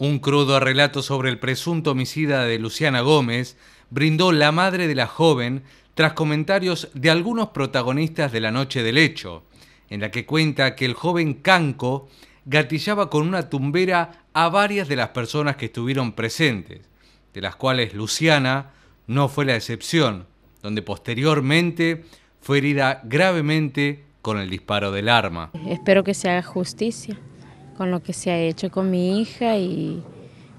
Un crudo relato sobre el presunto homicida de Luciana Gómez brindó la madre de la joven tras comentarios de algunos protagonistas de la noche del hecho, en la que cuenta que el joven Canco gatillaba con una tumbera a varias de las personas que estuvieron presentes, de las cuales Luciana no fue la excepción, donde posteriormente fue herida gravemente con el disparo del arma. Espero que se haga justicia con lo que se ha hecho con mi hija y,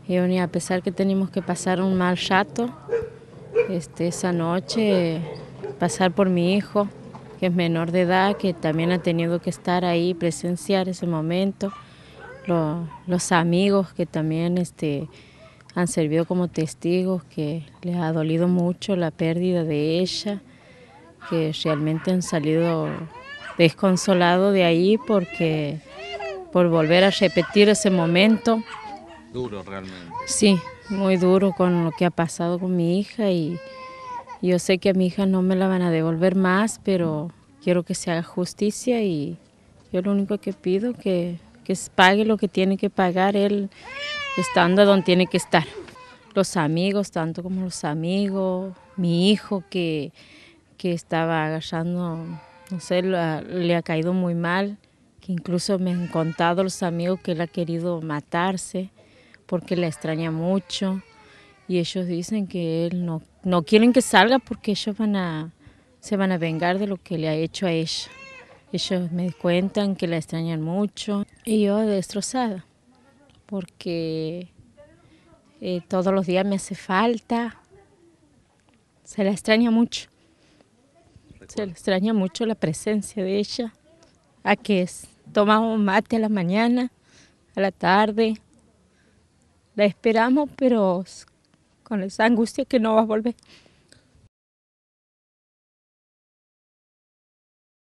y a pesar que tenemos que pasar un mal rato este, esa noche, pasar por mi hijo, que es menor de edad, que también ha tenido que estar ahí, presenciar ese momento, los amigos que también este, han servido como testigos, que les ha dolido mucho la pérdida de ella, que realmente han salido desconsolados de ahí porque por volver a repetir ese momento. Duro realmente. Sí, muy duro con lo que ha pasado con mi hija y yo sé que a mi hija no me la van a devolver más, pero quiero que se haga justicia y yo lo único que pido que que pague lo que tiene que pagar él estando donde tiene que estar. Los amigos, tanto como los amigos, mi hijo que, estaba agachando, no sé, le ha caído muy mal incluso me han contado los amigos que él ha querido matarse porque la extraña mucho y ellos dicen que él no, no quieren que salga porque ellos van a, se van a vengar de lo que le ha hecho a ella. Ellos me cuentan que la extrañan mucho y yo destrozada porque eh, todos los días me hace falta, se la extraña mucho, se la extraña mucho la presencia de ella a que tomamos mate a la mañana, a la tarde. La esperamos, pero con esa angustia que no va a volver.